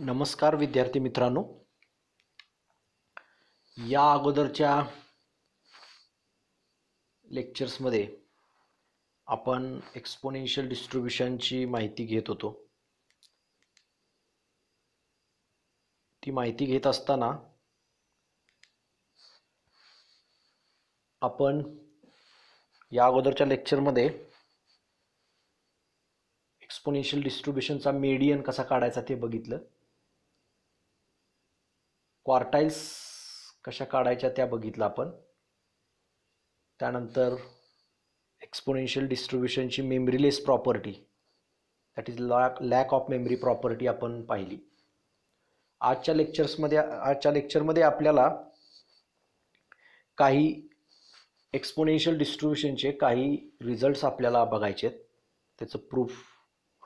नमस्कार विद्यार्थी मित्रांनो या अगोदरच्या लेक्चर्समध्ये आपण एक्सपोनेन्शियल डिस्ट्रीब्युशनची माहिती घेत होतो ती माहिती घेत असताना आपण या अगोदरच्या लेक्चरमध्ये एक्सपोनेन्शियल डिस्ट्रीब्युशनचा मेडियन कसा काढायचा ते बघितलं क्वार्टाईल्स कशा काढायच्या त्या बघितलं आपण त्यानंतर एक्सपोनेन्शियल डिस्ट्रीब्युशनची memoryless property that is lack lack of memory property आपण पाहिली आजच्या लेक्चर्समध्ये आजच्या लेक्चरमध्ये आपल्याला काही एक्सपोनेन्शियल डिस्ट्रीब्युशनचे काही रिझल्ट्स आपल्याला बघायचे आहेत त्याचं प्रूफ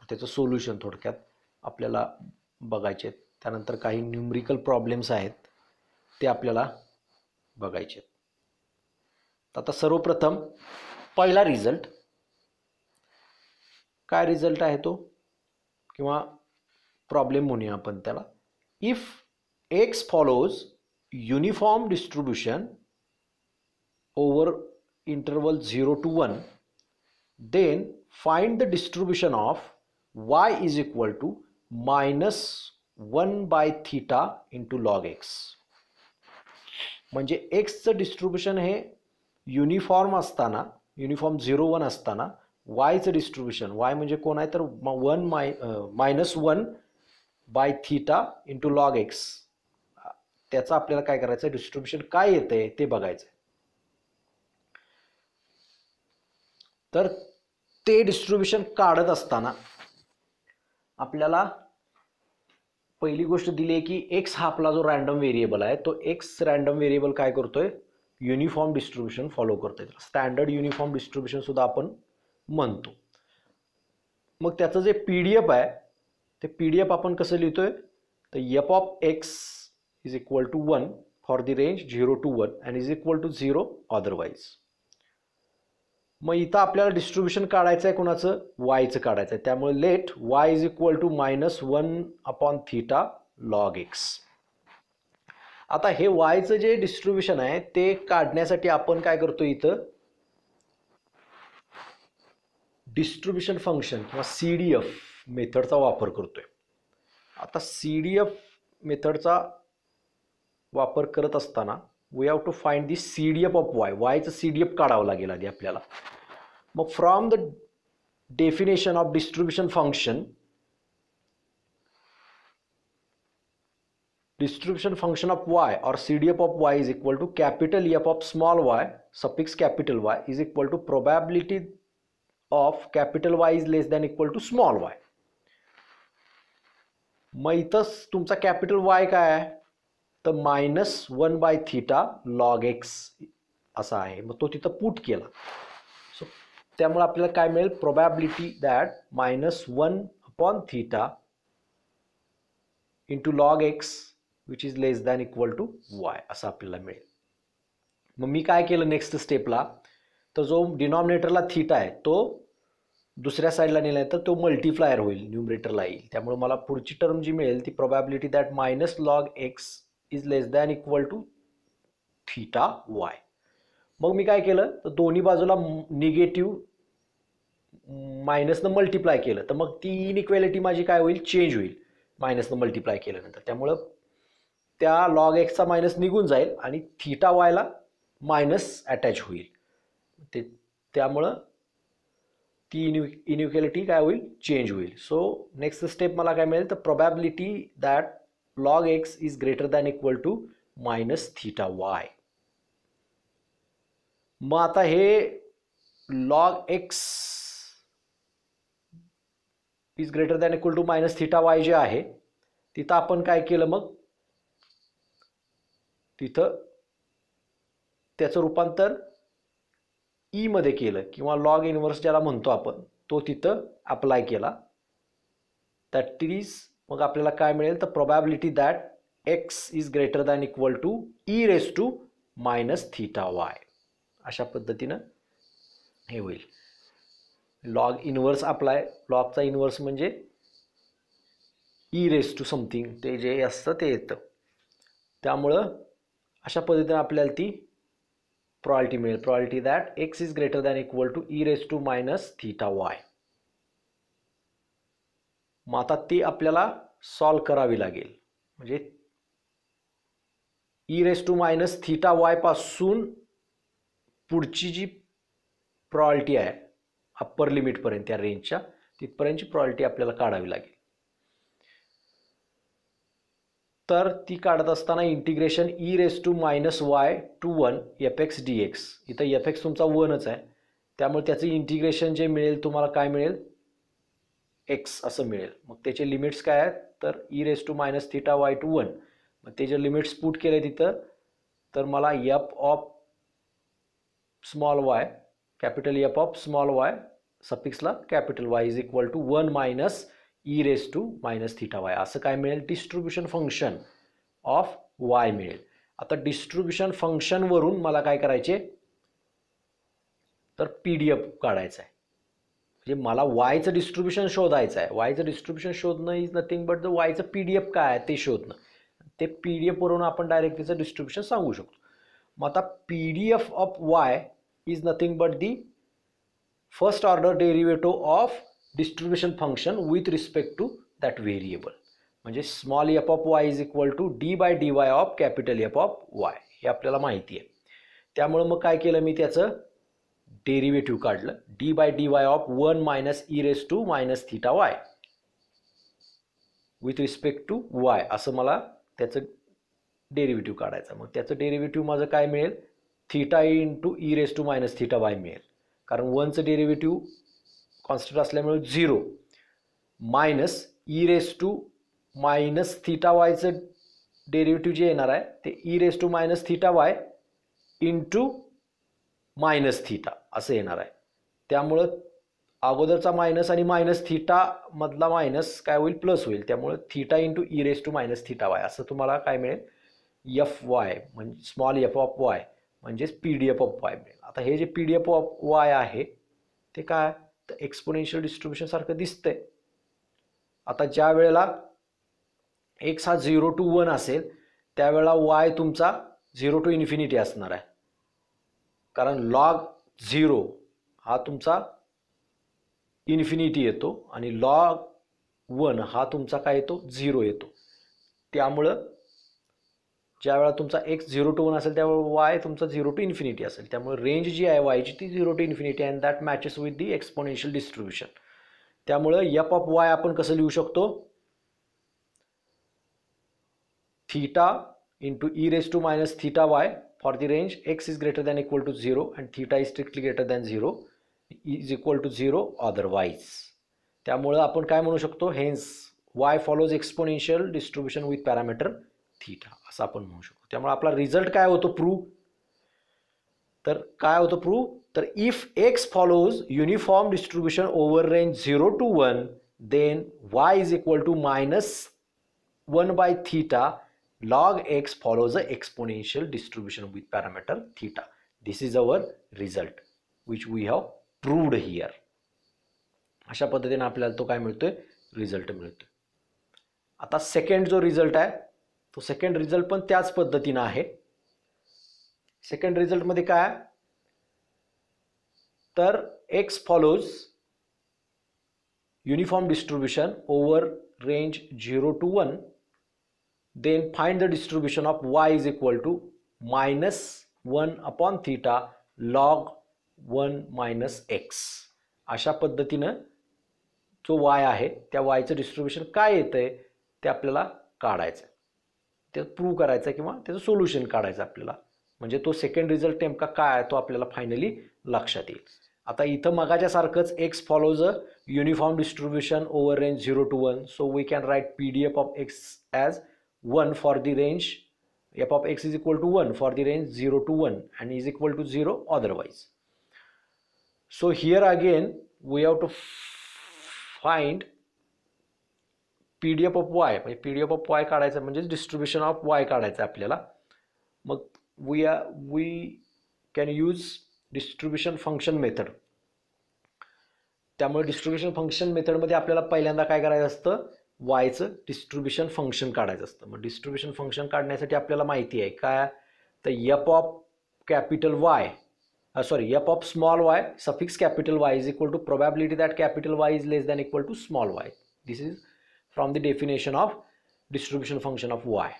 त्याचं सोल्युशन थोडक्यात आपल्याला बघायचे आहेत त्यानंतर काही न्यूमरिकल प्रॉब्लेम्स आहेत ते आपल्याला बघायचे आहेत आता सर्वप्रथम पहिला रिझल्ट काय रिझल्ट आहे तो किंवा प्रॉब्लेम म्हणूया आपण त्याला if x follows uniform distribution over interval zero to one then find the distribution of y is equal to minus one by theta into log x म्हणजे एक्सचं डिस्ट्रीब्युशन हे युनिफॉर्म असताना युनिफॉर्म झिरो वन असताना वायचं distribution y म्हणजे कोण आहे तर one my minus one by theta into log x त्याचं आपल्याला काय करायचं डिस्ट्रीब्युशन काय येतंय ते बघायचं तर ते डिस्ट्रीब्युशन काढत असताना आपल्याला पहिली गोष्ट दिली आहे की एक्स हा आपला जो रँडम व्हेरिएबल आहे तो एक्स रँडम व्हेरिएबल काय करतोय युनिफॉर्म डिस्ट्रीब्युशन फॉलो करतोय स्टँडर्ड युनिफॉर्म डिस्ट्रीब्युशनसुद्धा सुद्धा आपण म्हणतो मग त्याचं जे पी डी एफ आहे ते पी डी एफ आपण कसं लिहितोय तर f of x is equal to one for the range zero to one and is equal to zero otherwise मग इथं आपल्याला डिस्ट्रीब्युशन काढायचं आहे कोणाचं वायचं काढायचं आहे त्यामुळे let y is equal to minus one upon theta log x आता हे वायचं जे डिस्ट्रीब्युशन आहे ते काढण्यासाठी आपण काय करतो इथं डिस्ट्रीब्युशन फंक्शन किंवा सी डी एफ मेथडचा वापर करतोय आता सी डी एफ मेथडचा वापर करत असताना we have to find the C D F of y वायचं सी डी एफ काढावं लागेल आधी आपल्याला मग from the definition of distribution function distribution function of y or C D F of y is equal to capital F of small y suffix capital Y is equal to probability of capital Y is less than equal to small y मग इथंच तुमचा capital Y काय आहे तर minus one by theta log x असा आहे मग तो तिथं पूट केला सो त्यामुळे आपल्याला काय मिळेल probability that minus one upon theta two log x which is less than equal to y असं आपल्याला मिळेल मग मी काय केलं नेक्स्ट स्टेपला तर जो डिनॉमिनेटरला थिटा आहे तो दुसऱ्या साईडला नेला आहे तर तो मल्टिप्लायर होईल न्यूमरेटरला येईल त्यामुळे मला पुढची टर्म जी मिळेल ती probability that minus log x is less than equal to theta y मग मी काय केलं तर दोन्ही बाजूला निगेटिव्ह मायनसनं मल्टिप्लाय केलं तर मग ती इक्वेलिटी माझी काय होईल चेंज होईल मायनसनं मल्टिप्लाय केल्यानंतर त्यामुळं त्या लॉग एक्सचा मायनस निघून जाईल आणि थीटा वायला मायनस अटॅच होईल ते त्यामुळं ती इन इन्युक्वेलिटी काय होईल चेंज होईल सो नेक्स्ट स्टेप मला काय मिळेल तर probability that log x is greater than equal to minus theta y मग आता हे log x is greater than equal to minus theta y जे आहे तिथं आपण काय केलं मग तिथं त्याचं रूपांतर ई e मध्ये केलं किंवा लॉग इनव्हर्स ज्याला म्हणतो आपण तो तिथं अप्लाय केला दॅट इज मग आपल्याला काय मिळेल तर probability that x is greater than equal to E raise to minus theta y अशा पद्धतीनं हे होईल लॉग इनव्हर्स आपलाय लॉगचा इनव्हर्स म्हणजे ई रेस टू समथिंग ते जे असतं ते येतं त्यामुळं अशा पद्धतीनं आपल्याला ती प्रॉयल्टी मिळेल probability that x is greater than equal to E raise to minus theta y मग आता ती आपल्याला सॉल्व करावी लागेल म्हणजे E raise to minus theta वायपासून पुढची जी प्रॉयल्टी आहे अप्पर लिमिटपर्यंत त्या रेंजच्या तिथपर्यंतची प्रॉयल्टी आपल्याला काढावी लागेल तर ती काढत असताना integration E raise to minus y to one f x D x इथं एफ एक्स तुमचा वनच आहे त्यामुळे त्याचं इंटिग्रेशन जे मिळेल तुम्हाला काय मिळेल एक्स असं मिळेल मग त्याचे लिमिट्स काय आहेत तर e raise to minus theta y to one मग त्याचे लिमिट्स पुट केले तिथं तर मला f of small y capital F of small y सफिक्सला capital Y is equal to one minus E raise to minus theta y असं काय मिळेल डिस्ट्रीब्युशन फंक्शन ऑफ वाय मिळेल आता डिस्ट्रीब्युशन फंक्शनवरून मला काय करायचे तर पी डी एफ काढायचं आहे म्हणजे मला वायचं डिस्ट्रीब्युशन शोधायचं आहे वायचं डिस्ट्रीब्युशन शोधणं इज नथिंग बट द वायचं पी डी एफ काय आहे ते शोधणं ते पी डी एफवरून आपण डायरेक्ट तिचं डिस्ट्रीब्युशन सांगू शकतो मग आता P D F of y is nothing but the first order derivative of distribution function with respect to that variable म्हणजे small f of y is equal to d by d y of capital F of y हे आपल्याला माहिती आहे त्यामुळं मग काय केलं मी त्याचं डेरिवेटिव्ह काढलं d by d y of one minus E raise to minus theta y with respect to y असं मला त्याचं डेरिव्हेटिव्ह काढायचं मग त्याचं डेरिव्हेटिव्ह माझं काय मिळेल into E raise to minus theta y मिळेल कारण वनचं डेरिवेटिव कॉन्स्टंट असल्यामुळे zero minus E raise to minus theta वायचं डेरिव्हेटिव्ह जे येणार आहे ते e raise to minus theta y into minus theta असं येणार आहे त्यामुळं अगोदरचा मायनस आणि मायनस थीटा मधला मायनस काय होईल प्लस होईल त्यामुळं theta into e raise to minus theta y असं तुम्हाला काय मिळेल एफ वाय म्हणजे स्मॉल एफ ऑफ वाय म्हणजेच P D F of y मिळेल आता हे जे P D F of y आहे ते काय तर एक्सपोनेन्शियल डिस्ट्रीब्युशन सारखं दिसतंय आता ज्या वेळेला एक्स हा झिरो टू वन असेल त्यावेळेला वाय तुमचा झिरो टू इन्फिनिटी असणार आहे कारण लॉग झिरो हा तुमचा इन्फिनिटी येतो आणि लॉग वन हा तुमचा काय येतो झिरो येतो त्यामुळं ज्यावेळा तुमचा एक्स झिरो टू वन असेल त्यावेळेला वाय तुमचा झिरो टू इन्फिनिटी असेल त्यामुळे रेंज जी आहे वायची ती zero to infinity and that matches with the exponential distribution त्यामुळं यप ऑफ वाय आपण कसं लिहू शकतो theta into e raise to minus theta y for the range x is greater than equal to zero and theta is strictly greater than zero is equal to zero otherwise त्यामुळं आपण काय म्हणू शकतो hence y follows exponential distribution with parameter theta असं आपण म्हणू शकतो त्यामुळे आपला रिझल्ट काय होतो प्रूव्ह तर काय होतं प्रूव्ह तर if x follows uniform distribution over range zero to one then y is equal to minus one by theta log x follows the exponential distribution with parameter theta. This is our result which we have proved here. अशा पद्धतीने आपल्याला तो काय मिळतोय result मिळतोय आता second जो result आहे तो सेकंड रिझल्ट पण त्याच पद्धतीनं आहे सेकंड मध्ये काय तर x follows uniform distribution over range zero to one then find the distribution of y is equal to minus 1 upon theta log 1 minus x अशा पद्धतीनं जो वाय आहे त्या वायचं डिस्ट्रीब्युशन काय येतं आहे ते आपल्याला काढायचं आहे ते प्रूव्ह करायचं किंवा त्याचं सोल्युशन काढायचं आपल्याला म्हणजे तो सेकंड रिझल्ट नेमका काय आहे तो आपल्याला फायनली लक्षात येईल आता इथं मगाच्यासारखंच x follows a uniform distribution over range zero to one so we can write P D F of x as one for the range f of x is equal to one for the range zero to one and is equal to zero otherwise so here again we have to find f of y म्हणजे PDF of y काढायचं म्हणजे distribution of y काढायचं आपल्याला मग we are we can use distribution function method त्यामुळे distribution function मेथडमध्ये आपल्याला पहिल्यांदा काय करायचं असतं वायचं डिस्ट्रीब्युशन फंक्शन काढायचं असतं मग डिस्ट्रीब्युशन फंक्शन काढण्यासाठी आपल्याला माहिती आहे काय तर f of capital Y sorry f of small y suffix capital Y is equal to probability that capital Y is less than equal to small y this is from the definition of distribution function of y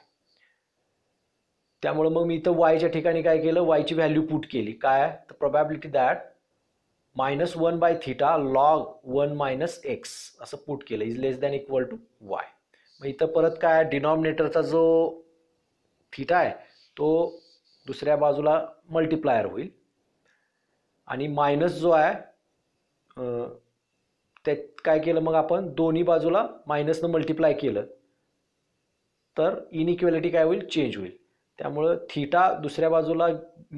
त्यामुळे मग मी इथं वायच्या ठिकाणी काय केलं वायची value put केली काय तर probability that minus one by theta log one minus x असं पुट केलं is less than equal to y मग इथं परत काय डिनॉमिनेटरचा जो थिटा आहे तो दुसऱ्या बाजूला मल्टिप्लायर होईल आणि मायनस जो आहे त्यात काय केलं मग आपण दोन्ही बाजूला मायनसनं मल्टिप्लाय केलं तर इनइक्वेलिटी काय होईल चेंज होईल त्यामुळं थिटा दुसऱ्या बाजूला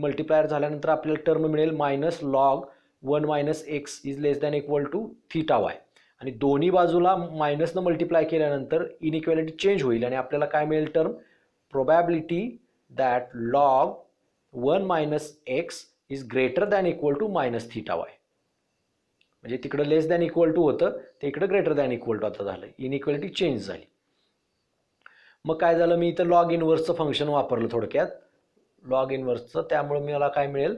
मल्टिप्लायर झाल्यानंतर आपल्याला टर्म मिळेल minus log one minus x is less than equal to theta y आणि दोन्ही बाजूला मायनसनं मल्टिप्लाय केल्यानंतर इनइक्वॅलिटी चेंज होईल आणि आपल्याला काय मिळेल term probability that log one minus x is greater than equal to minus theta y म्हणजे तिकडं लेस दॅन इक्वल टू होतं ते इकडं ग्रेटर दॅन इक्वल टू आता झालं इनइक्वॅलिटी चेंज झाली मग काय झालं मी इथं लॉग इनवर्सचं फंक्शन वापरलं थोडक्यात लॉग इनवर्सचं त्यामुळे मला काय मिळेल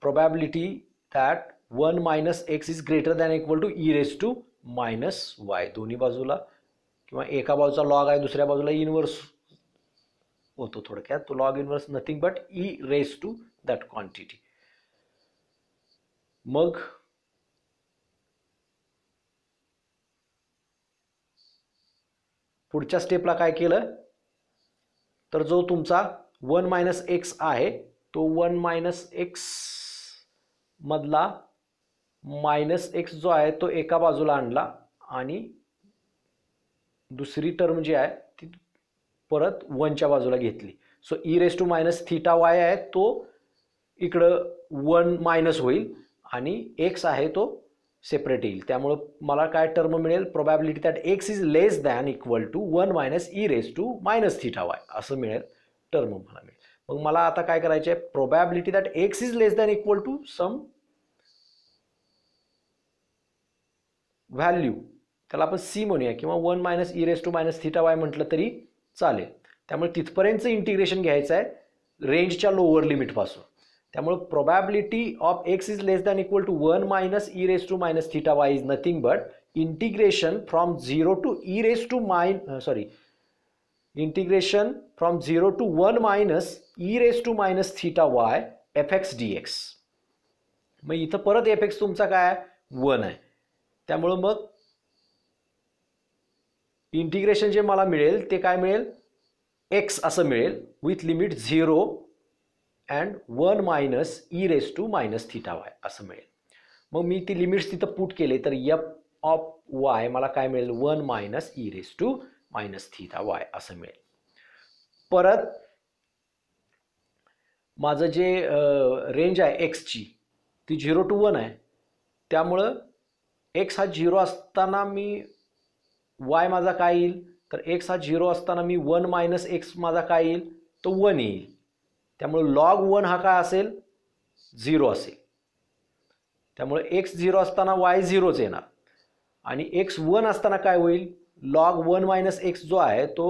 probability that one minus x is greater than equal to E raise to minus y दोन्ही बाजूला किंवा एका बाजूचा लॉग आहे दुसऱ्या बाजूला इनव्हर्स होतो थोडक्यात तो log inverse nothing but e raise to that quantity मग पुढच्या स्टेपला काय केलं तर जो तुमचा वन मायनस एक्स आहे तो वन मायनस एक्स मधला मायनस एक्स जो आहे तो एका बाजूला आणला आणि दुसरी टर्म जी आहे ती परत वनच्या बाजूला घेतली so e raise to minus theta y आहे तो इकडं वन मायनस होईल आणि एक्स आहे तो सेपरेट येईल त्यामुळं मला काय टर्म मिळेल probability that x is less than equal to one minus E raise to minus theta y असं मिळेल टर्म मला मिळेल मग मला आता काय करायचे आहे probability that x is less than equal to some value त्याला आपण सी म्हणूया किंवा one minus E raise to minus theta y म्हटलं तरी चालेल त्यामुळे तिथपर्यंतचं इंटिग्रेशन घ्यायचं आहे रेंजच्या लोअर लिमिटपासून त्यामुळे probability of x is less than equal to one minus E raise to minus theta y is nothing but integration from zero to E raise to my sorry integration from zero to one minus E raise to minus theta y f x D x मग इथं परत F x तुमचा काय one आहे त्यामुळं मग integration जे मला मिळेल ते काय मिळेल एक्स असं मिळेल with limit zero and one minus E raise to minus theta y असं मिळेल मग मी ती लिमिट्स तिथं पुट केले तर एफ ऑफ वाय मला काय मिळेल one minus E raise to minus theta y असं मिळेल परत माझं जे रेंज आहे एक्सची ती झिरो टू वन आहे त्यामुळं एक्स हा झिरो असताना मी वाय माझा काय येईल तर एक्स हा झिरो असताना मी वन मायनस एक्स माझा काय येईल तो वन येईल त्यामुळं लॉग वन हा काय असेल झिरो असेल त्यामुळे एक्स झिरो असताना वाय झिरोच येणार आणि एक्स वन असताना काय होईल लॉग वन मायनस एक्स जो आहे तो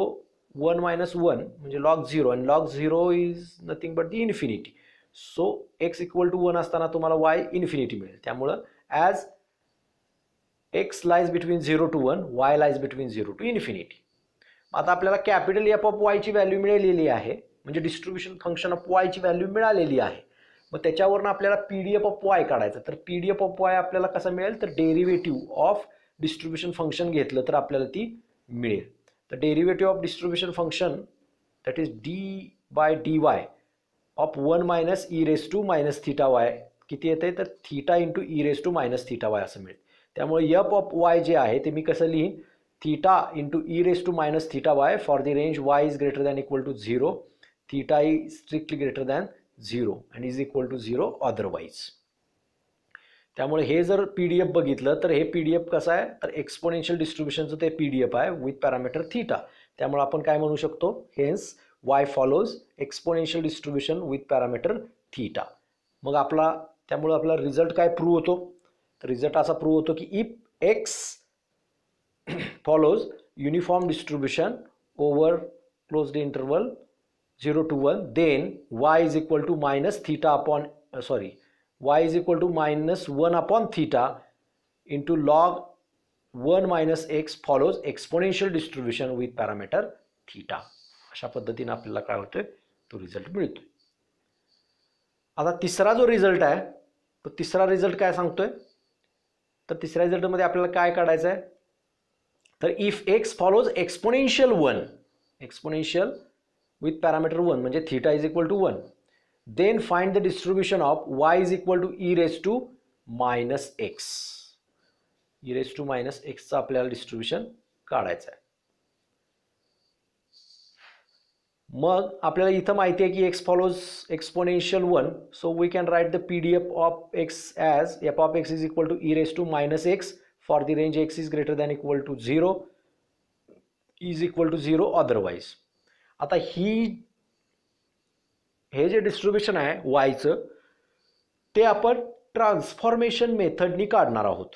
वन मायनस वन म्हणजे लॉग झिरो आणि log zero is nothing but the infinity so x equal to one असताना तुम्हाला वाय इन्फिनिटी मिळेल त्यामुळं as x lies between zero to one y lies between zero to infinity आता आपल्याला capital F of वायची value मिळालेली आहे म्हणजे डिस्ट्रीब्युशन फंक्शन ऑफ वायची व्हॅल्यू मिळालेली आहे मग त्याच्यावरनं आपल्याला P D F of y काढायचं तर P D F of y आपल्याला कसं मिळेल तर डेरिव्हेटिव्ह ऑफ डिस्ट्रीब्युशन फंक्शन घेतलं तर आपल्याला ती मिळेल तर derivative of distribution function that is d by d y of one minus E raise to minus theta y किती आहे तर theta into e raise to minus theta y असं मिळेल त्यामुळे यप ऑफ वाय जे आहे ते मी कसं लिहीन theta into e raise to minus theta y for the range y is greater than equal to zero theta is strictly greater than zero and is equal to zero otherwise त्यामुळे हे जर P D F बघितलं तर हे P D F कसं आहे तर exponential डिस्ट्रीब्युशनचं ते पी डी एफ आहे विथ पॅरामीटर थीटा त्यामुळे आपण काय म्हणू शकतो hence y follows exponential distribution with parameter theta मग आपला त्यामुळे आपला रिझल्ट काय प्रूव्ह होतो तर रिझल्ट असा प्रूव्ह होतो की if x follows uniform distribution over closed interval zero to one then y is equal to minus theta upon sorry y is equal to minus one upon theta into log one minus x follows exponential distribution with parameter theta अशा पद्धतीने आपल्याला काय होतोय तो result मिळतोय आता तिसरा जो रिझल्ट आहे तो तिसरा रिझल्ट काय सांगतोय तर तिसऱ्या रिझल्टमध्ये आपल्याला काय काढायचं आहे तर if x follows exponential one exponential with parameter one म्हणजे theta is equal to one then find the distribution of y is equal to e raised to minus x e raised to minus x apply distribution it. mug apply itham ki x follows exponential 1 so we can write the pdf of x as f of x is equal to e raised to minus x for the range x is greater than equal to 0 is equal to 0 otherwise ata he हे जे distribution आहे वायचं ते आपण transformation मेथडनी काढणार आहोत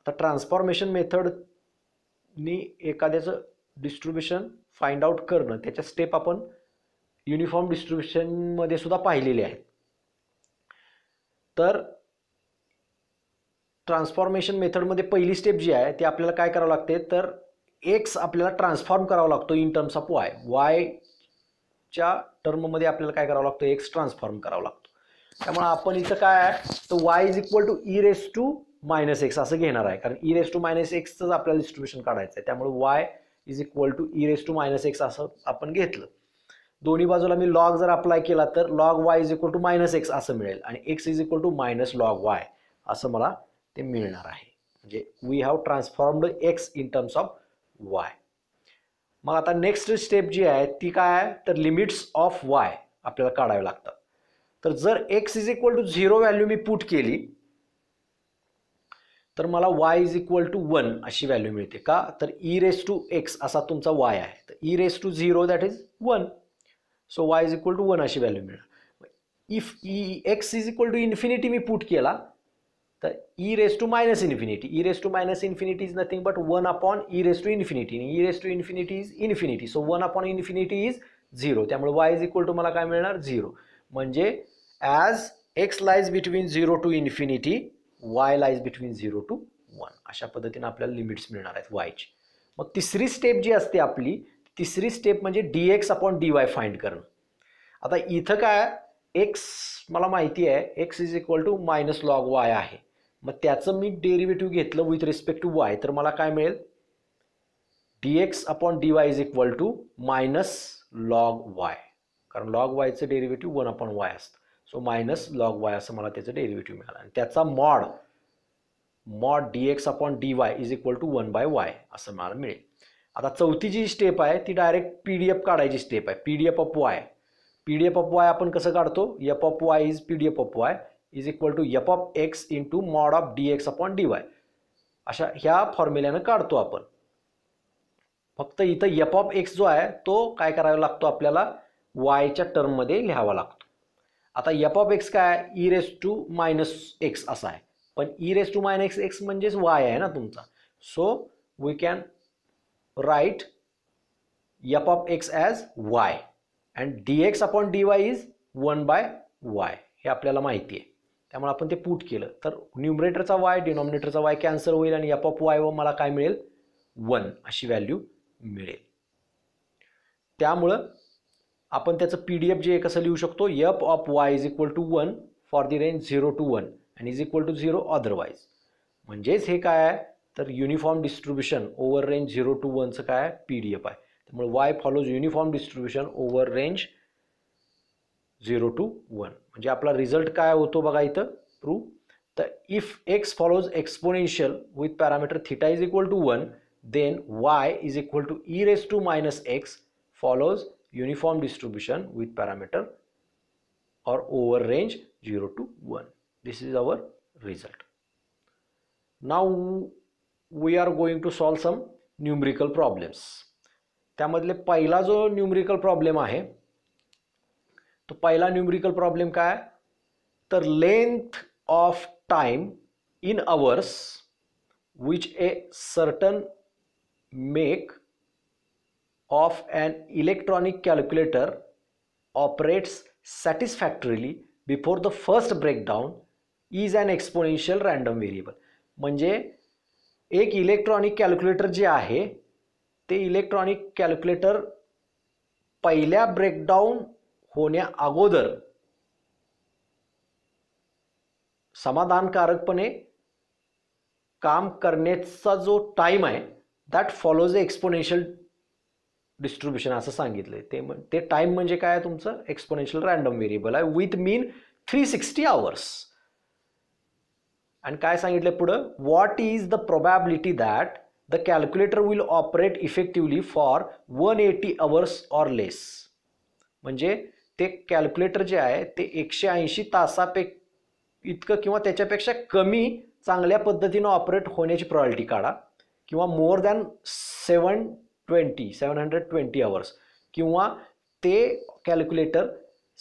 आता transformation मेथडनी एखाद्याचं डिस्ट्रीब्युशन फाइंड आउट करणं त्याच्या स्टेप आपण युनिफॉर्म डिस्ट्रीब्युशनमध्ये सुद्धा पाहिलेले आहेत तर ट्रान्सफॉर्मेशन मेथडमध्ये पहिली स्टेप जी आहे ती आपल्याला काय करावं लागते तर एक्स आपल्याला ट्रान्सफॉर्म करावा लागतो इन टर्म्स ऑफ वाय वायच्या टर्ममध्ये आपल्याला काय करावं लागतं एक्स ट्रान्सफॉर्म करावा लागतो त्यामुळे आपण इथं काय तर y is equal to E raise to minus x असं घेणार आहे कारण ई रेस टू मायनस एक्सचं आपल्याला डिस्ट्रीब्युशन काढायचं आहे त्यामुळे y is equal to E raise to minus x असं आपण घेतलं दोन्ही बाजूला मी लॉग जर अप्लाय केला तर log y is equal to minus x असं मिळेल आणि x is equal to minus log y असं मला ते मिळणार आहे म्हणजे we have transformed x in terms of y मग आता नेक्स्ट स्टेप जी आहे ती काय आहे तर लिमिट्स ऑफ वाय आपल्याला काढावे लागतात तर जर x is equal to zero value मी पुट केली तर मला y is equal to one अशी व्हॅल्यू मिळते का तर ई रेस टू एक्स असा तुमचा वाय आहे तर e raise to zero that is one so y is equal to one अशी व्हॅल्यू मिळणार if e x is equal to infinity मी पुट केला तर e raise to minus infinity e raise to minus infinity is nothing but one upon e raise to infinity e raise to infinity is infinity so one upon infinity is zero त्यामुळे y is equal to मला काय मिळणार zero म्हणजे as x lies between zero to infinity y lies between zero to one अशा पद्धतीने आपल्याला limits मिळणार आहेत वायची मग तिसरी स्टेप जी असते आपली तिसरी स्टेप म्हणजे d x upon d y find करणं आता इथं काय एक्स मला माहिती आहे x is equal to minus log y आहे मग त्याचं मी डेरिवेटिव्ह घेतलं विथ रिस्पेक्ट टू वाय तर मला काय मिळेल d x upon d y is equal to minus log y कारण लॉग वायचं डेरिव्हेटिव्ह वन अपॉन वाय असतं सो मायनस लॉग वाय असं मला त्याचं डेरिव्हेटिव्ह मिळालं आणि त्याचा mod mod d x upon d y is equal to one by y असं मला मिळेल आता चौथी जी स्टेप आहे ती डायरेक्ट पी डी एफ काढायची स्टेप आहे P D F of y P D F of y आपण कसं काढतो f of y is P D F of y is equal to f of x into mod of d x upon d y अशा ह्या फॉर्म्युल्यानं काढतो आपण फक्त इथं F of x जो आहे तो काय करावा लागतो आपल्याला वायच्या टर्ममध्ये लिहावा लागतो आता यप ऑफ एक्स काय आहे e raise to minus x असा आहे पण e raise to minus x म्हणजेच वाय आहे ना तुमचा so we can write f of x as y and d x upon d y is one by y हे आपल्याला माहिती आहे त्यामुळे आपण ते पूट केलं तर न्युमरेटरचा वाय डिनॉमिनेटरचा वाय कॅन्सल होईल आणि एप ऑफ वाय व मला काय मिळेल वन अशी व्हॅल्यू मिळेल त्यामुळं आपण त्याचं पी डी एफ जे कसं लिहू शकतो f of y is equal to one for the range zero to one and is equal to zero otherwise म्हणजेच हे काय आहे तर uniform distribution over range zero to वनचं काय आहे पी डी एफ आहे त्यामुळे y follows uniform distribution over range zero to one मजे अपना रिजल्ट का हो तो बगा प्रूव तो if x follows exponential with parameter theta is equal to one then y is equal to E raise to minus x follows uniform distribution with parameter और over range zero to one this is our result now we are going to solve some numerical problems पहला जो numerical problem है तो पहला numerical problem का है तो length of time in hours which a certain make of an electronic calculator operates satisfactorily before the first breakdown is an exponential random variable मजे एक इलेक्ट्रॉनिक कैलक्युलेटर जे है तो इलेक्ट्रॉनिक कैलक्युलेटर पैला ब्रेकडाउन होण्या अगोदर समाधानकारकपणे काम करण्याचा जो टाईम आहे that follows a exponential distribution असं सांगितलं ते ते टाईम म्हणजे काय आहे तुमचं एक्सपोनेन्शियल रॅन्डम व्हेरिएबल आहे with mean three sixty hours आणि काय सांगितलं पुढं what is the probability that the calculator will operate effectively for one eighty hours or less म्हणजे ते कॅल्क्युलेटर जे आहे ते एकशे ऐंशी तासापे इतकं किंवा त्याच्यापेक्षा कमी चांगल्या पद्धतीनं ऑपरेट होण्याची प्रॉयल्टी काढा किंवा more than seven twenty seven hundred twenty hours किंवा ते कॅल्क्युलेटर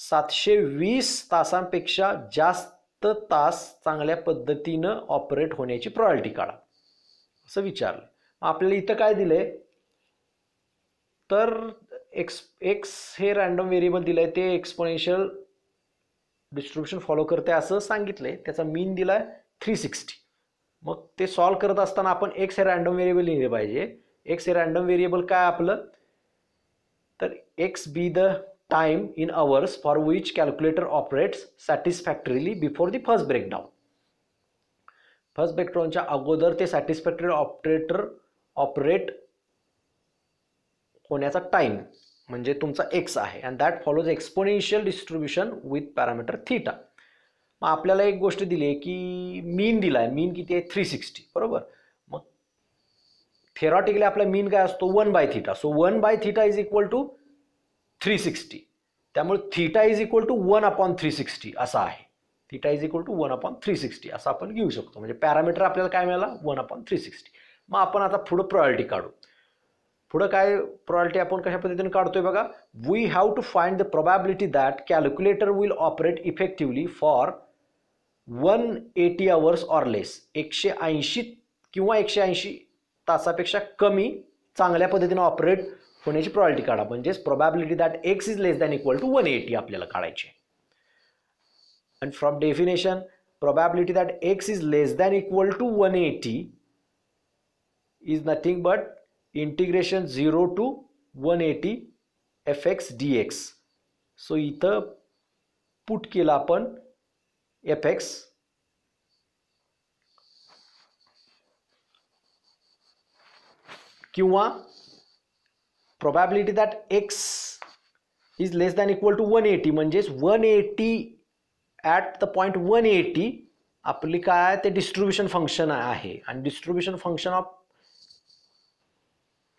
सातशे वीस तासांपेक्षा जास्त तास चांगल्या पद्धतीनं ऑपरेट होण्याची प्रॉयल्टी काढा असं विचारलं आपल्याला इथं काय दिलं तर एक्स एक्स हे रँडम व्हेरिएबल दिलं आहे ते एक्सपोनेन्शियल डिस्ट्रीब्युशन फॉलो करते असं सांगितलं आहे त्याचा मीन दिला आहे थ्री सिक्स्टी मग ते सॉल्व करत असताना आपण एक्स हे रॅन्डम व्हेरिएबल लिहिले पाहिजे एक्स हे रँडम व्हेरिएबल काय आपलं तर x be the time in hours for which calculator operates satisfactorily before the first breakdown first ब्रेकडाऊनच्या अगोदर ते सॅटिस्फॅक्टरी ऑपरेटर ऑपरेट होण्याचा टाईम म्हणजे तुमचा एक्स आहे and that follows exponential distribution with parameter theta मग आपल्याला एक गोष्ट दिली आहे की मीन दिला आहे मीन किती आहे थ्री सिक्स्टी बरोबर मग थेरॉटिकली आपला मीन काय असतो one by theta so one by theta is equal to three sixty त्यामुळे theta is equal to one upon three sixty असा आहे theta is equal to one upon three sixty असं आपण घेऊ शकतो म्हणजे पॅरामीटर आपल्याला काय मिळाला वन अपॉन थ्री सिक्स्टी मग आपण आता पुढं प्रायोरिटी काढू पुढं काय प्रॉलिटी आपण कशा पद्धतीने काढतोय बघा we have to find the probability that calculator will operate effectively for one eighty hours or less एकशे ऐंशी किंवा एकशे ऐंशी तासापेक्षा कमी चांगल्या पद्धतीने ऑपरेट होण्याची प्रॉयल्टी काढा म्हणजेच probability that x is less than equal to one eighty आपल्याला काढायची and from definition probability that x is less than equal to one eighty is nothing but integration zero to one eighty F x D X so इथं put केला आपण F X किंवा probability that x is less than equal to one eighty म्हणजेच one eighty at the point one eighty आपली काय ते distribution function आहे आणि distribution function of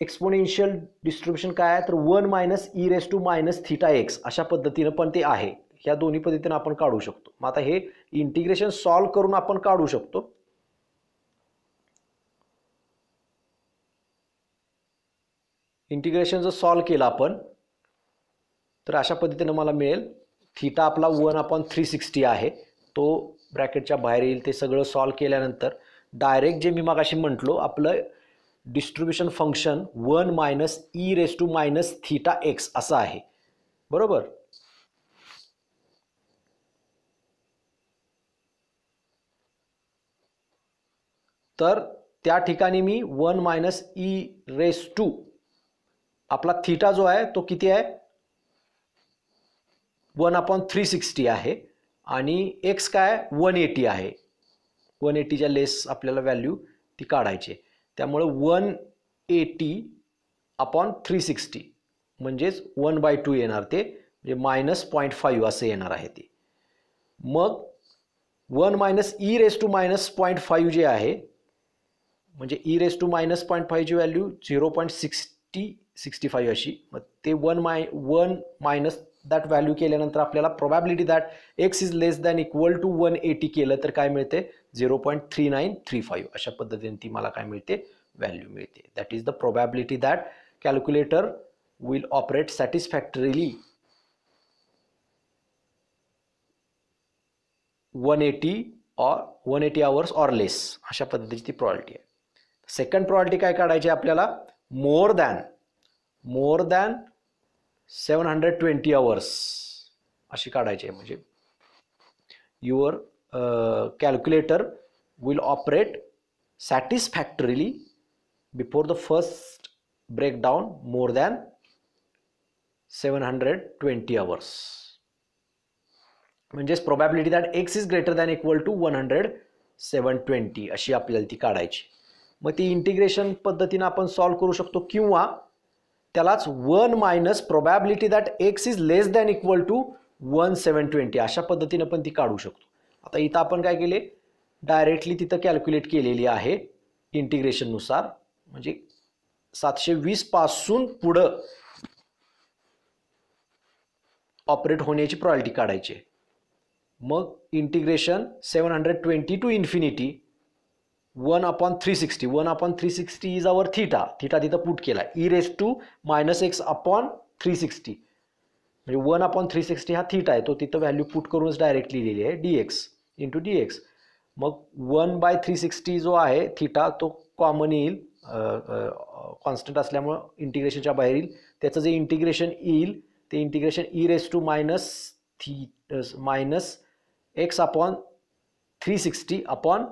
exponential distribution काय आहे तर one minus E raise to minus theta X अशा पद्धतीनं पण ते आहे ह्या दोन्ही पद्धतीनं आपण काढू शकतो मग आता हे इंटिग्रेशन सॉल्व्ह करून आपण काढू शकतो इंटिग्रेशन जर सॉल्व्ह केलं आपण तर अशा पद्धतीनं मला मिळेल थीटा आपला वन अपॉन थ्री सिक्स्टी आहे तो ब्रॅकेटच्या बाहेर येईल ते सगळं सॉल्व्ह केल्यानंतर डायरेक्ट जे मी मागाशी म्हटलो आपलं distribution function one minus E raise to minus theta X असं आहे बरोबर तर त्या ठिकाणी मी one minus E raise to आपला थीटा जो आहे तो किती आहे वन अपॉन थ्री सिक्स्टी आहे आणि एक्स काय वन एटी आहे वन एटीच्या लेस आपल्याला व्हॅल्यू ती काढायची त्यामुळं one eighty upon three sixty म्हणजेच वन बाय टू येणार ते म्हणजे मायनस पॉईंट फाईव्ह असं येणार आहे ते मग one minus E raise to minus point five जे आहे म्हणजे E raise to minus point फाईव्हची value zero point sixty sixty five अशी मग ते one my one minus that value केल्यानंतर आपल्याला probability that x is less than equal to one eighty केलं तर काय मिळते zero point three nine three five अशा पद्धतीने ती मला काय मिळते व्हॅल्यू मिळते that is the probability that calculator will operate satisfactorily one eighty or one eighty hours or less अशा पद्धतीची ती प्रॉलिटी आहे सेकंड प्रॉलिटी काय काढायची आपल्याला more than more than seven hundred twenty hours अशी काढायची आहे म्हणजे your calculator will operate satisfactorily before the first breakdown more than seven hundred twenty hours म्हणजेच probability that x is greater than equal to one hundred seven twenty अशी आपल्याला ती काढायची मग ती इंटिग्रेशन पद्धतीनं आपण सॉल्व करू शकतो किंवा त्यालाच one minus probability that x is less than equal to one seven twenty अशा पद्धतीनं पण ती काढू शकतो आता इथं आपण काय केले डायरेक्टली तिथं कॅल्क्युलेट केलेली आहे इंटिग्रेशननुसार म्हणजे सातशे वीसपासून पुढं ऑपरेट होण्याची प्रॉयल्टी काढायची मग integration seven hundred twenty to infinity one upon three sixty one upon three sixty is our theta theta तिथं पुट केला E raise to minus X upon three sixty म्हणजे वन अपॉन थ्री सिक्स्टी हा theta आहे तो तिथं value put करूनच direct लिहिलेली आहे D X into D x मग वन बाय थ्री सिक्स्टी जो आहे थीटा तो कॉमन येईल कॉन्स्टंट असल्यामुळं इंटिग्रेशनच्या बाहेर येईल त्याचं जे इंटिग्रेशन येईल ते integration E raise to minus the minus X upon three sixty upon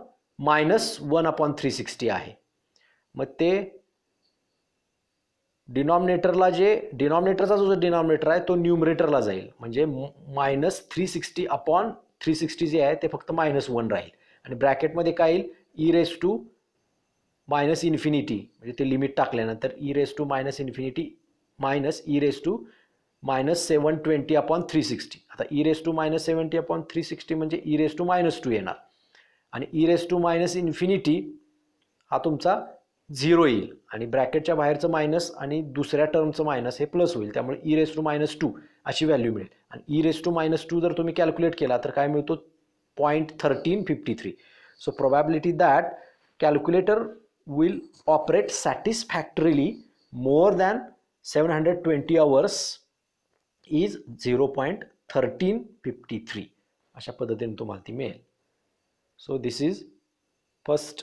minus one upon three sixty आहे मग ते डिनॉमिनेटरला जे डिनॉमिनेटरचा जो जो डिनॉमिनेटर आहे तो न्यूमरेटरला जाईल म्हणजे minus three sixty upon three sixty जे आहे ते फक्त मायनस वन राहील आणि ब्रॅकेटमध्ये काय येईल E raise to minus infinity म्हणजे ते लिमिट टाकल्यानंतर E raise to minus infinity minus E raise to minus seven twenty upon three sixty आता E raise to minus seventy upon three sixty म्हणजे E raise to minus two येणार आणि E raise to minus infinity हा तुमचा zero येईल आणि ब्रॅकेटच्या बाहेरचं minus आणि दुसऱ्या टर्मचं मायनस हे प्लस होईल त्यामुळे E raise to minus two अशी व्हॅल्यू मिळेल आणि E raise to minus two जर तुम्ही कॅल्क्युलेट केला तर काय मिळतो point thirteen fifty three so probability that calculator will operate satisfactorily more than seven hundred twenty hours is zero point thirteen fifty three अशा पद्धतीने तुम्हाला ती मिळेल so this is first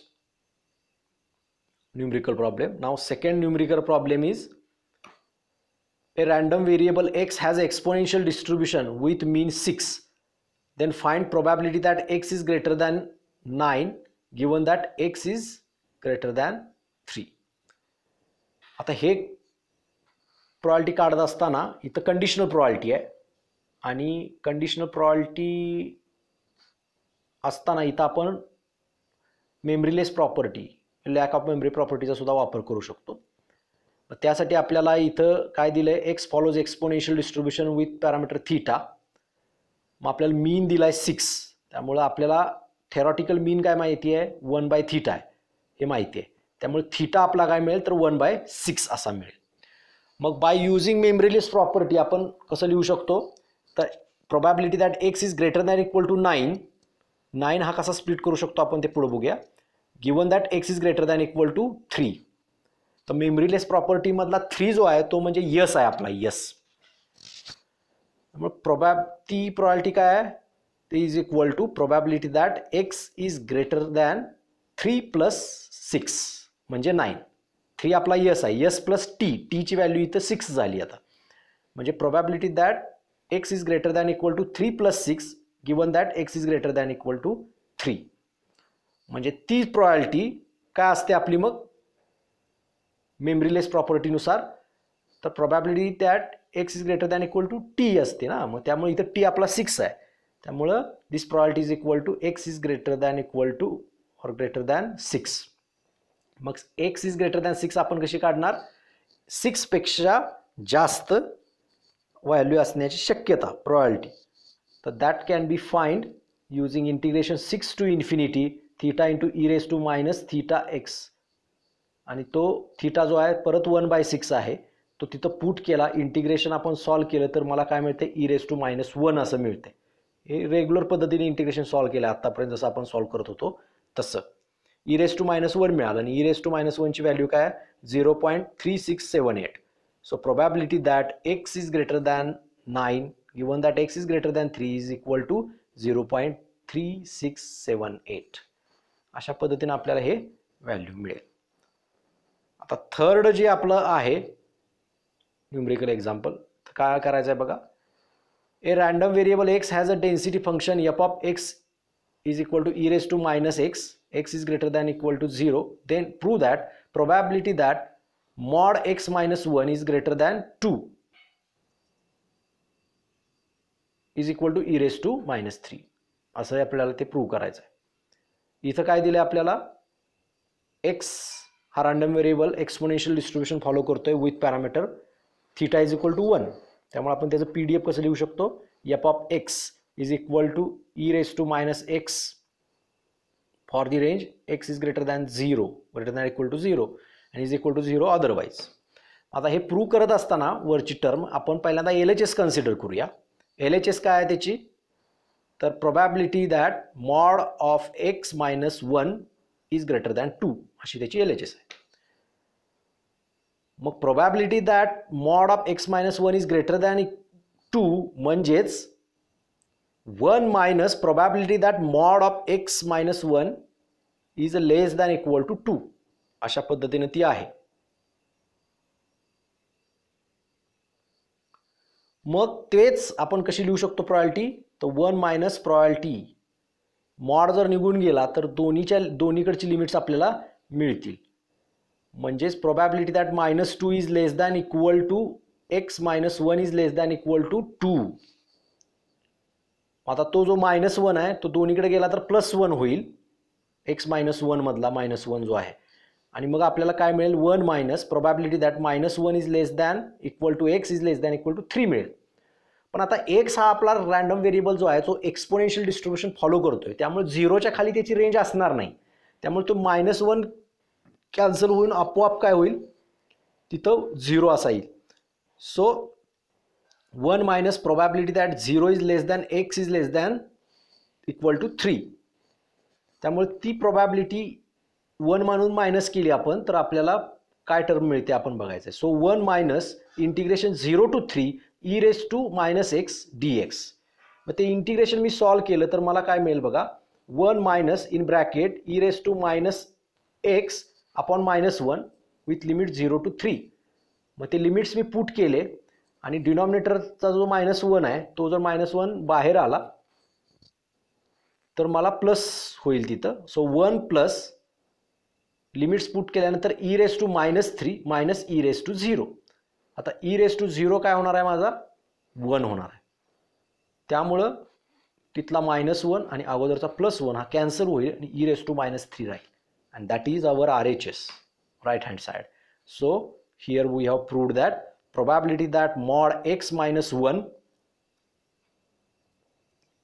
numerical problem now second numerical problem is a random variable x has exponential distribution with mean 6 then find probability that x is greater than 9 given that x is greater than 3 आता हे प्रॉलिटी काढत असताना इथं conditional probability है आणि conditional probability असताना इथं आपण memoryless property lack of memory प्रॉपर्टीचा सुद्धा वापर करू शकतो त्यासाठी आपल्याला इथं काय दिलं आहे X follows exponential distribution with parameter theta मग आपल्याला मीन दिला आहे सिक्स त्यामुळं आपल्याला थेरॉटिकल मीन काय माहिती आहे वन बाय थीटा आहे हे माहिती आहे त्यामुळे थीटा आपला काय मिळेल तर वन बाय सिक्स असा मिळेल मग बाय युझिंग मेमरीलेस प्रॉपर्टी आपण कसं लिहू शकतो तर probability that x is greater than equal to nine nine हा कसा स्प्लिट करू शकतो आपण ते पुढं बघूया given that x is greater than equal to three तर मेमरीलेस प्रॉपर्टीमधला थ्री जो आहे तो म्हणजे यस आहे आपला यस मग प्रोबॅब ती प्रॉयल्टी काय आहे ते is equal to probability that x is greater than three plus six म्हणजे नाईन थ्री आपला यस आहे यस प्लस टी टीची व्हॅल्यू इथं सिक्स झाली आता म्हणजे probability that x is greater than equal to three plus six given that x is greater than equal to three म्हणजे ती प्रॉयल्टी काय असते आपली मग मेमरीलेस प्रॉपर्टीनुसार तर probability that x is greater than equal to T असते ना मग त्यामुळे इथं टी आपला सिक्स आहे त्यामुळं this probability is equal to X is greater than equal to or greater than six मग X is greater than six आपण कशी काढणार सिक्सपेक्षा जास्त व्हॅल्यू असण्याची शक्यता प्रॉयल्टी तर that can be find using integration six to infinity theta into e raise to minus theta X आणि तो थिटा जो आहे परत वन बाय सिक्स आहे तो तिथं पुट केला इंटिग्रेशन आपण सॉल्व केलं तर मला काय मिळते E raise to minus one असं मिळते हे रेग्युलर पद्धतीने इंटिग्रेशन सॉल्व केलं आत्तापर्यंत जसं आपण सॉल्व करत होतो तसं E raise to minus one मिळालं आणि ई रेस टू मायनस वनची व्हॅल्यू काय आहे zero point three six seven eight so probability that x is greater than nine given that x is greater than 3 is equal to 0.3678 अशा पद्धतीने आपल्याला हे value मिळेल आता थर्ड जे आपलं आहे न्यूमरिकल एक्झाम्पल तर काय करायचं आहे बघा a random variable X has a density function F of x is equal to E raise to minus X X is greater than equal to zero then prove that probability that mod X minus one is greater than two is equal to raise to minus three असं आपल्याला ते prove करायचं आहे इथं काय दिलं आहे आपल्याला एक्स हा random variable exponential distribution follow करतोय with parameter theta is equal to one त्यामुळे आपण त्याचं पी डी एफ कसं लिहू शकतो F of x is equal to E raise to minus X for the range x is greater than zero greater than equal to zero and is equal to zero otherwise आता हे prove करत असताना वरची term आपण पहिल्यांदा L H S consider करूया L H S काय आहे त्याची तर probability that mod of X minus one is greater than two अशी त्याची एल एच एस आहे मग probability that mod of X minus one is greater than two म्हणजेच one minus probability that mod of X minus one is less than equal to two अशा पद्धतीनं ती आहे मग तेच आपण कशी लिहू शकतो प्रॉयल्टी तर वन मायनस प्रॉयल्टी मॉड जर निघून गेला तर दोन्हीच्या दोन्हीकडची लिमिट्स आपल्याला मिळतील म्हणजेच probability that minus two is less than equal to X minus one is less than equal to two आता तो जो मायनस वन आहे तो दोन्हीकडे गेला तर प्लस वन होईल एक्स मायनस वनमधला मायनस वन जो आहे आणि मग आपल्याला काय मिळेल one minus probability that minus one is less than equal to X is less than equal to three मिळेल पण आता एक्स हा आपला रँडम व्हेरिएबल जो आहे तो एक्सपोनेन्शियल डिस्ट्रीब्युशन फॉलो करतोय त्यामुळे झिरोच्या खाली त्याची रेंज असणार नाही त्यामुळे तो मायनस वन कॅन्सल होऊन आपोआप काय होईल तिथं झिरो असा येईल so one minus probability that zero is less than X is less than equal to three त्यामुळे ती प्रोबॅबिलिटी वन मानून मायनस केली आपण तर आपल्याला काय टर्म मिळते आपण बघायचं आहे so one minus integration zero to three E raise to minus X D x मग ते इंटिग्रेशन मी सॉल्व केलं तर मला काय मिळेल बघा one minus in bracket E raise to minus X upon minus one with limit zero to three मग ते लिमिट्स मी पुट केले आणि डिनॉमिनेटरचा जो मायनस वन आहे तो जर मायनस वन बाहेर आला तर मला प्लस होईल तिथं so one plus limits put केल्यानंतर E raise to minus three minus E raise to zero आता ई रेस टू झिरो काय होणार आहे माझा वन होणार आहे त्यामुळं तिथला मायनस वन आणि अगोदरचा प्लस वन हा कॅन्सल होईल आणि E raise to minus three राहील and that is our R H S right hand side so here we have proved that probability that mod X minus one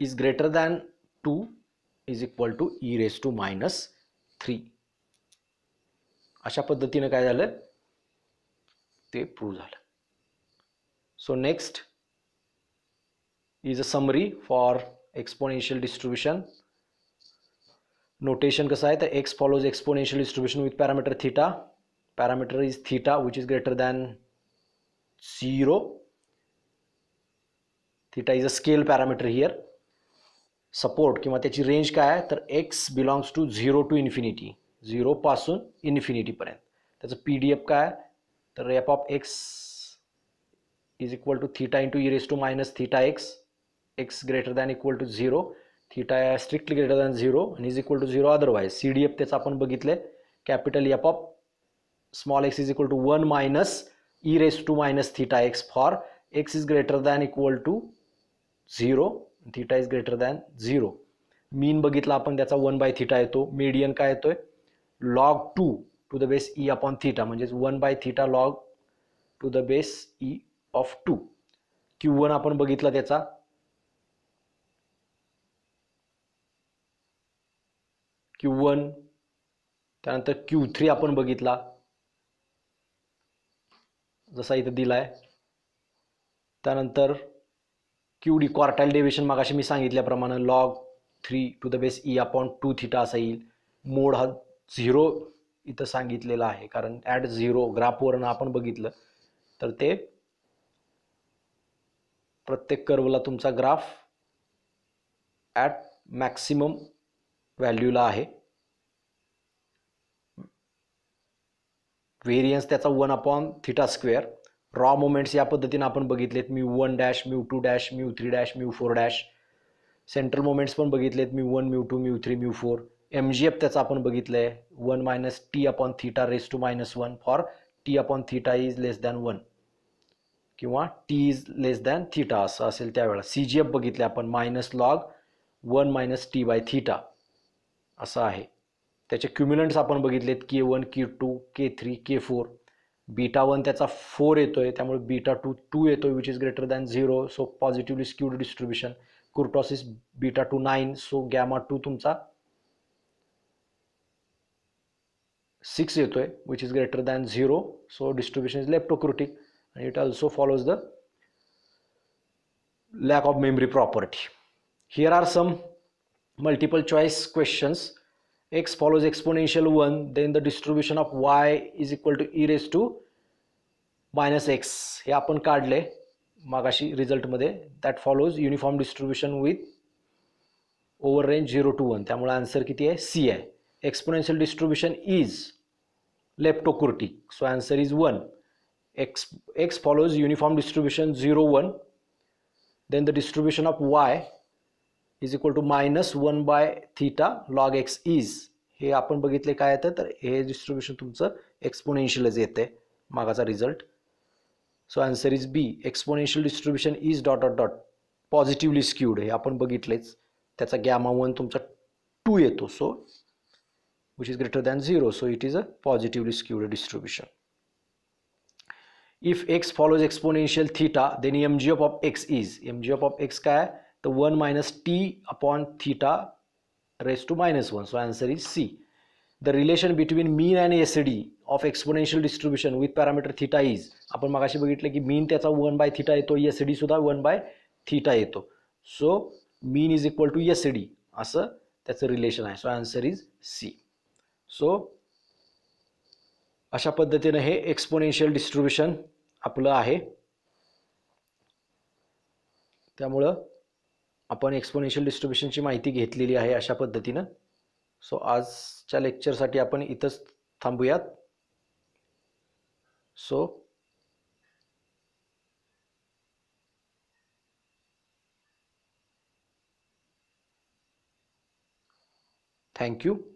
is greater than two is equal to E raise to minus three अशा पद्धतीनं काय झालं ते prove झालं So next is a summary for exponential distribution. Notation ka आहे तर x follows exponential distribution with parameter theta. Parameter is theta which is greater than 0. Theta is a scale parameter here. Support किंवा त्याची range काय आहे तर X belongs to zero to infinity झिरोपासून इन्फिनिटीपर्यंत त्याचं पी डी एफ काय तर F of X equal to theta into E raise to minus theta X X greater than equal to zero theta strict greater than zero is equal to to 0 e otherwise C D F त्याचं आपण बघितलं capital F of small X is equal to one minus E raise to minus theta x for x is greater than equal to zero theta is greater than zero mean बघितला आपण त्याचा one by theta येतो median काय येतोय log two to the base e upon theta म्हणजेच one by theta log to the base e of two Q one आपण बघितला त्याचा क्यू वन त्यानंतर क्यू थ्री आपण बघितला जसा इथं दिला आहे त्यानंतर क्यू डी क्वार्टाईल डेव्हिशन मागाशी मी सांगितल्याप्रमाणे log three to the base e upon two theta असा येईल मोड हा झिरो इथं सांगितलेला आहे कारण ॲट झिरो ग्राफवरनं आपण बघितलं तर ते प्रत्येक कर्वला तुमचा ग्राफ ॲट मॅक्सिमम व्हॅल्यूला आहे व्हेरियन्स त्याचा one upon theta square raw moments या पद्धतीने आपण बघितलेत मी one dash mu two dash mu three dash mu four dash central moments पण बघितलेत मी one mu two mu three mu four M G F त्याचा आपण बघितलं आहे one minus t upon theta raise to minus one for t upon theta is less than one किंवा t is less than theta असं असेल त्यावेळेला C G F बघितले आपण minus log one minus t by theta असं आहे त्याचे cumulants आपण बघितलेत k one k two k three k four beta one त्याचा फोर येतो आहे त्यामुळे बीटा टू टू येतो which is greater than zero so positively skewed distribution kurtosis beta two nine so gamma two तुमचा six येतो आहे which is greater than zero so distribution is leptokurtic it also follows the lack of memory property. Here are some multiple choice questions. X follows exponential 1. Then the distribution of y is equal to e raise to minus x. He aapan kaad le, magashi result madhe. That follows uniform distribution with over range 0 to 1. The answer is C. Exponential distribution is leptokurti. So answer is 1. x x follows uniform distribution 0 1 then the distribution of y is equal to minus one by theta log x is हे आपण बघितले काय येतं तर हे distribution तुमचं एक्सपोनेन्शियलच येते मागाचा result so answer is B exponential distribution is dot dot dot positively skewed हे आपण बघितलेच त्याचा गॅमा वन तुमचा टू येतो so which is greater than zero so it is a positively skewed distribution if x follows exponential theta then M G of of x is M G of of x काय आहे तर one minus t upon theta raise to minus one so answer is C the relation between mean and S D of exponential distribution with parameter theta is आपण मगाशी बघितलं की mean त्याचा one by theta येतो S D सुद्धा one by theta येतो so mean is equal to S D असं त्याचं रिलेशन आहे so answer is C so अशा पद्धतीनं हे एक्सपोनेन्शियल डिस्ट्रीब्युशन आपलं आहे त्यामुळं आपण एक्सपोनेन्शियल डिस्ट्रीब्युशनची माहिती घेतलेली आहे अशा पद्धतीनं सो आजच्या लेक्चरसाठी आपण इथंच थांबूयात सो थँक्यू